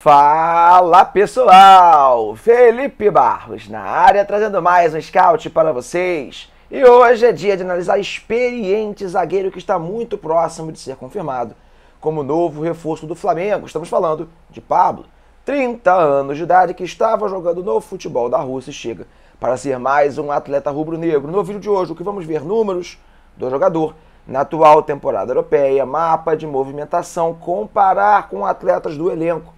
Fala pessoal, Felipe Barros na área trazendo mais um scout para vocês. E hoje é dia de analisar experiente zagueiro que está muito próximo de ser confirmado como novo reforço do Flamengo. Estamos falando de Pablo, 30 anos de idade que estava jogando no futebol da Rússia e chega para ser mais um atleta rubro-negro. No vídeo de hoje, o que vamos ver números do jogador na atual temporada europeia, mapa de movimentação, comparar com atletas do elenco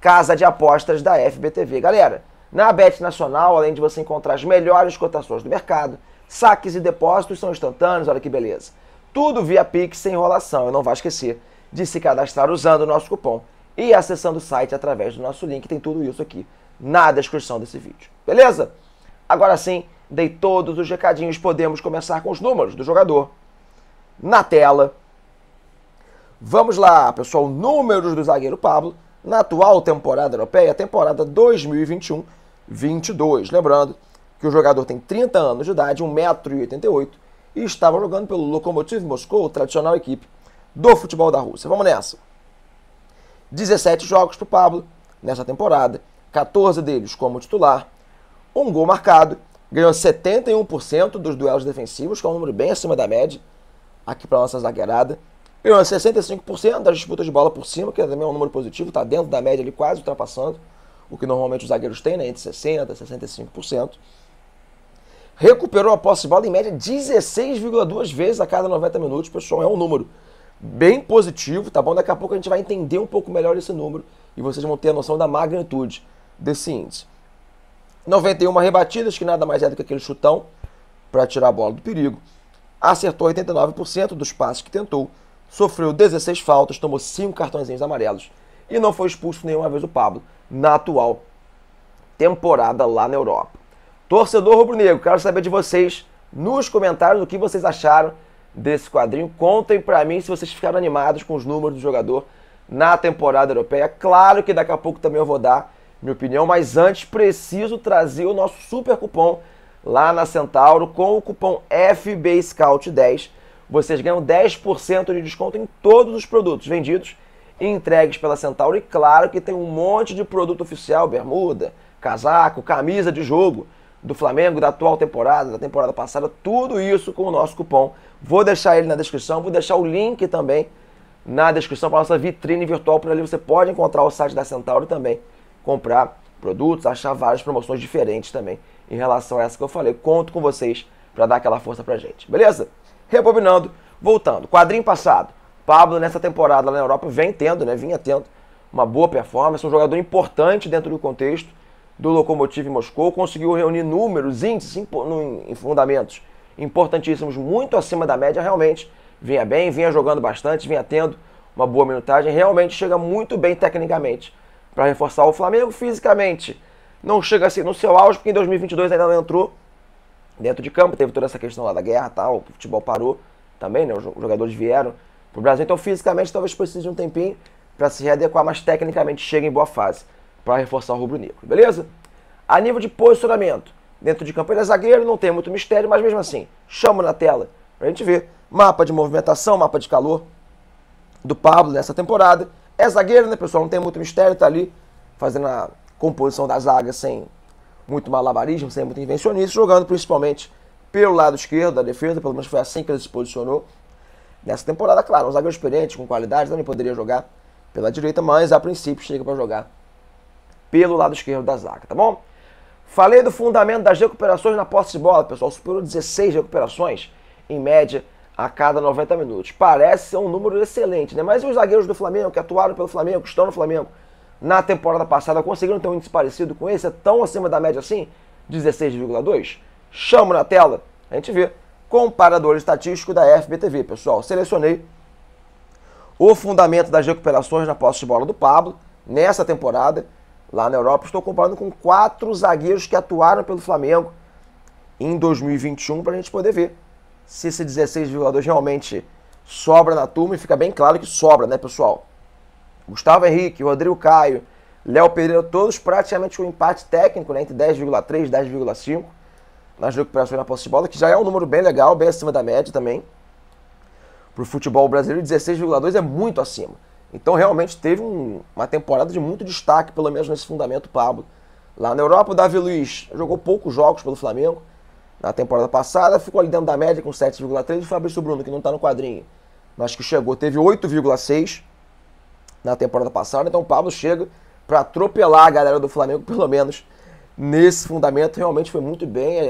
casa de apostas da FBTV. Galera, na Bet Nacional, além de você encontrar as melhores cotações do mercado, saques e depósitos são instantâneos, olha que beleza. Tudo via Pix sem enrolação. Eu não vou esquecer de se cadastrar usando o nosso cupom e acessando o site através do nosso link. Tem tudo isso aqui na descrição desse vídeo. Beleza? Agora sim, dei todos os recadinhos. Podemos começar com os números do jogador na tela. Vamos lá, pessoal. Números do zagueiro Pablo na atual temporada europeia, temporada 2021-22. Lembrando que o jogador tem 30 anos de idade, 1,88m, e estava jogando pelo Lokomotiv Moscou, tradicional equipe do futebol da Rússia. Vamos nessa. 17 jogos para o Pablo nessa temporada, 14 deles como titular, um gol marcado, ganhou 71% dos duelos defensivos, que é um número bem acima da média aqui para nossa zagueirada ganhou 65% das disputas de bola por cima, que é também é um número positivo, está dentro da média ali, quase ultrapassando o que normalmente os zagueiros têm, né, entre 60% e 65%. Recuperou a posse de bola em média 16,2 vezes a cada 90 minutos, pessoal. É um número bem positivo, tá bom? Daqui a pouco a gente vai entender um pouco melhor esse número e vocês vão ter a noção da magnitude desse índice. 91 rebatidas, que nada mais é do que aquele chutão para tirar a bola do perigo. Acertou 89% dos passes que tentou sofreu 16 faltas, tomou 5 cartõezinhos amarelos e não foi expulso nenhuma vez o Pablo na atual temporada lá na Europa. Torcedor rubro-negro, quero saber de vocês nos comentários o que vocês acharam desse quadrinho. Contem para mim se vocês ficaram animados com os números do jogador na temporada europeia. É claro que daqui a pouco também eu vou dar minha opinião, mas antes preciso trazer o nosso super cupom lá na Centauro com o cupom FB Scout 10 vocês ganham 10% de desconto em todos os produtos vendidos e entregues pela Centauro. E claro que tem um monte de produto oficial, bermuda, casaco, camisa de jogo do Flamengo, da atual temporada, da temporada passada, tudo isso com o nosso cupom. Vou deixar ele na descrição, vou deixar o link também na descrição para a nossa vitrine virtual, por ali você pode encontrar o site da Centauro também, comprar produtos, achar várias promoções diferentes também em relação a essa que eu falei. Conto com vocês para dar aquela força a gente, beleza? rebobinando, voltando. Quadrinho passado. Pablo, nessa temporada lá na Europa, vem tendo, né? Vinha tendo uma boa performance, um jogador importante dentro do contexto do Lokomotiv Moscou, conseguiu reunir números, índices em fundamentos importantíssimos, muito acima da média, realmente. Vinha bem, vinha jogando bastante, vinha tendo uma boa minutagem, realmente chega muito bem tecnicamente para reforçar o Flamengo fisicamente. Não chega assim no seu auge, porque em 2022 ainda não entrou dentro de campo, teve toda essa questão lá da guerra tal, o futebol parou também, né? Os jogadores vieram pro Brasil, então fisicamente talvez precise de um tempinho para se readequar, mas tecnicamente chega em boa fase para reforçar o rubro-negro, beleza? A nível de posicionamento, dentro de campo ele é zagueiro, não tem muito mistério, mas mesmo assim, chama na tela pra gente ver. Mapa de movimentação, mapa de calor do Pablo nessa temporada. É zagueiro, né, pessoal? Não tem muito mistério, tá ali fazendo a composição da zaga sem muito malabarismo, sem muito invencionismo, jogando principalmente pelo lado esquerdo da defesa, pelo menos foi assim que ele se posicionou nessa temporada. Claro, um zagueiro experiente, com qualidade, também poderia jogar pela direita, mas a princípio chega para jogar pelo lado esquerdo da zaga, tá bom? Falei do fundamento das recuperações na posse de bola, pessoal, superou 16 recuperações em média a cada 90 minutos. Parece ser um número excelente, né? Mas os zagueiros do Flamengo que atuaram pelo Flamengo, que estão no Flamengo, na temporada passada conseguiram ter um índice parecido com esse, é tão acima da média assim? 16,2? Chamo na tela, a gente vê. Comparador estatístico da FBTV, pessoal. Selecionei o fundamento das recuperações na posse de bola do Pablo nessa temporada lá na Europa. Estou comparando com quatro zagueiros que atuaram pelo Flamengo em 2021 para a gente poder ver se esse 16,2 realmente sobra na turma e fica bem claro que sobra, né, pessoal? Gustavo Henrique, Rodrigo Caio, Léo Pereira, todos praticamente com um empate técnico né, entre 10,3 e 10,5 nas recuperações na posse de bola, que já é um número bem legal, bem acima da média também. Para o futebol brasileiro, 16,2 é muito acima. Então realmente teve um, uma temporada de muito destaque, pelo menos nesse fundamento Pablo. Lá na Europa, o Davi Luiz jogou poucos jogos pelo Flamengo na temporada passada, ficou ali dentro da média com 7,3 o Fabrício Bruno, que não está no quadrinho, mas que chegou, teve 8,6 na temporada passada. Então o Pablo chega para atropelar a galera do Flamengo, pelo menos nesse fundamento. Realmente foi muito bem.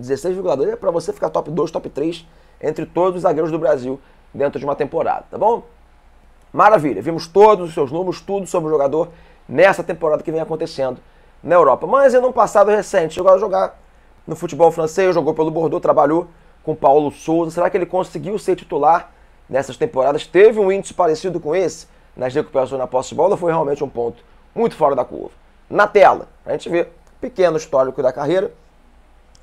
16,2 é, é para você ficar top 2, top 3 entre todos os zagueiros do Brasil dentro de uma temporada, tá bom? Maravilha, vimos todos os seus números, tudo sobre o jogador nessa temporada que vem acontecendo na Europa. Mas em um passado recente, chegou a jogar no futebol francês, jogou pelo Bordeaux, trabalhou com Paulo Souza. Será que ele conseguiu ser titular nessas temporadas? Teve um índice parecido com esse? nas recuperações na posse de bola foi realmente um ponto muito fora da curva. Na tela, a gente vê pequeno histórico da carreira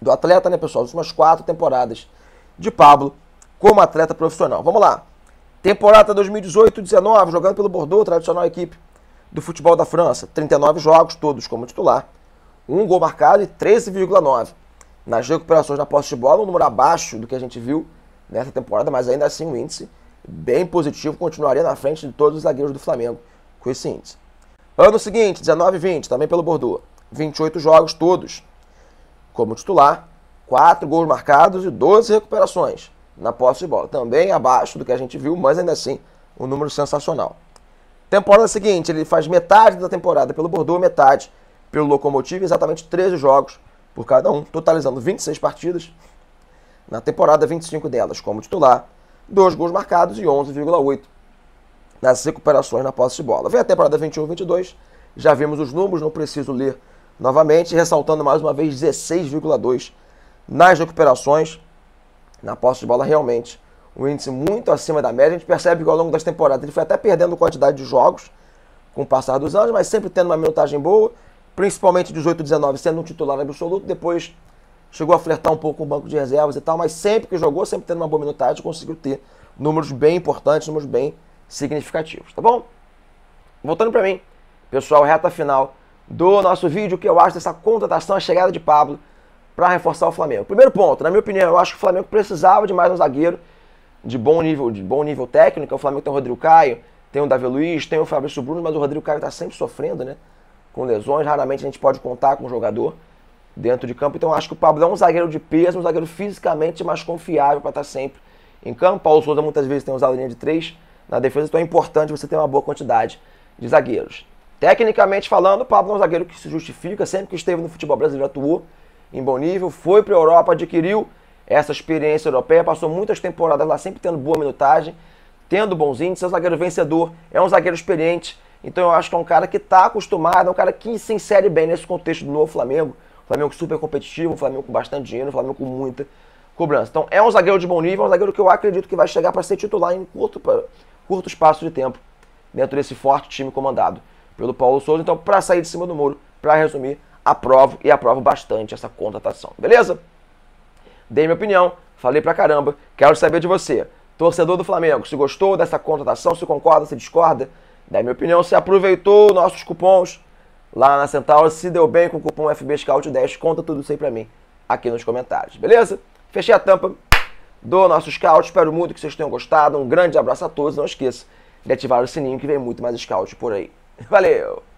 do atleta, né, pessoal? As últimas quatro temporadas de Pablo como atleta profissional. Vamos lá. Temporada 2018-19, jogando pelo Bordeaux, tradicional equipe do futebol da França. 39 jogos, todos como titular. Um gol marcado e 13,9. Nas recuperações na posse de bola, um número abaixo do que a gente viu nessa temporada, mas ainda assim um índice bem positivo, continuaria na frente de todos os zagueiros do Flamengo com esse índice. Ano seguinte, 19 e 20, também pelo Bordeaux. 28 jogos todos como titular, 4 gols marcados e 12 recuperações na posse de bola. Também abaixo do que a gente viu, mas ainda assim, um número sensacional. Temporada seguinte, ele faz metade da temporada pelo Bordeaux, metade pelo Locomotive, exatamente 13 jogos por cada um, totalizando 26 partidas. Na temporada, 25 delas como titular, 2 gols marcados e 11,8 nas recuperações na posse de bola. Vem a temporada 21-22, já vimos os números, não preciso ler novamente, ressaltando mais uma vez 16,2 nas recuperações na posse de bola realmente um índice muito acima da média. A gente percebe que ao longo das temporadas ele foi até perdendo quantidade de jogos com o passar dos anos, mas sempre tendo uma minutagem boa, principalmente 18, 19, sendo um titular absoluto, depois chegou a flertar um pouco com o banco de reservas e tal, mas sempre que jogou, sempre tendo uma boa minutagem, conseguiu ter números bem importantes, números bem significativos, tá bom? Voltando para mim, pessoal, reta final do nosso vídeo, o que eu acho dessa contratação, a chegada de Pablo para reforçar o Flamengo. Primeiro ponto, na minha opinião, eu acho que o Flamengo precisava de mais um zagueiro de bom nível, de bom nível técnico. O Flamengo tem o Rodrigo Caio, tem o Davi Luiz, tem o Fabrício Bruno, mas o Rodrigo Caio está sempre sofrendo, né? Com lesões, raramente a gente pode contar com o jogador dentro de campo. Então acho que o Pablo é um zagueiro de peso, um zagueiro fisicamente mais confiável para estar tá sempre em campo. Paulo Souza muitas vezes tem usado linha de três na defesa, então é importante você ter uma boa quantidade de zagueiros. Tecnicamente falando, o Pablo é um zagueiro que se justifica, sempre que esteve no futebol brasileiro atuou em bom nível, foi para a Europa, adquiriu essa experiência europeia, passou muitas temporadas lá sempre tendo boa minutagem, tendo bons índices, é um zagueiro vencedor, é um zagueiro experiente, então eu acho que é um cara que está acostumado, é um cara que se insere bem nesse contexto do novo Flamengo, Flamengo super competitivo, Flamengo com bastante dinheiro, Flamengo com muita cobrança. Então é um zagueiro de bom nível, é um zagueiro que eu acredito que vai chegar para ser titular em curto, curto espaço de tempo dentro desse forte time comandado pelo Paulo Souza. Então, para sair de cima do muro, para resumir, aprovo e aprovo bastante essa contratação, beleza? Dei minha opinião, falei pra caramba, quero saber de você, torcedor do Flamengo, se gostou dessa contratação, se concorda, se discorda, dei minha opinião, se aproveitou nossos cupons lá na Central Se deu bem com o cupom FBScout10, conta tudo isso aí pra mim aqui nos comentários, beleza? Fechei a tampa do nosso scout. Espero muito que vocês tenham gostado. Um grande abraço a todos. Não esqueça de ativar o sininho que vem muito mais scout por aí. Valeu!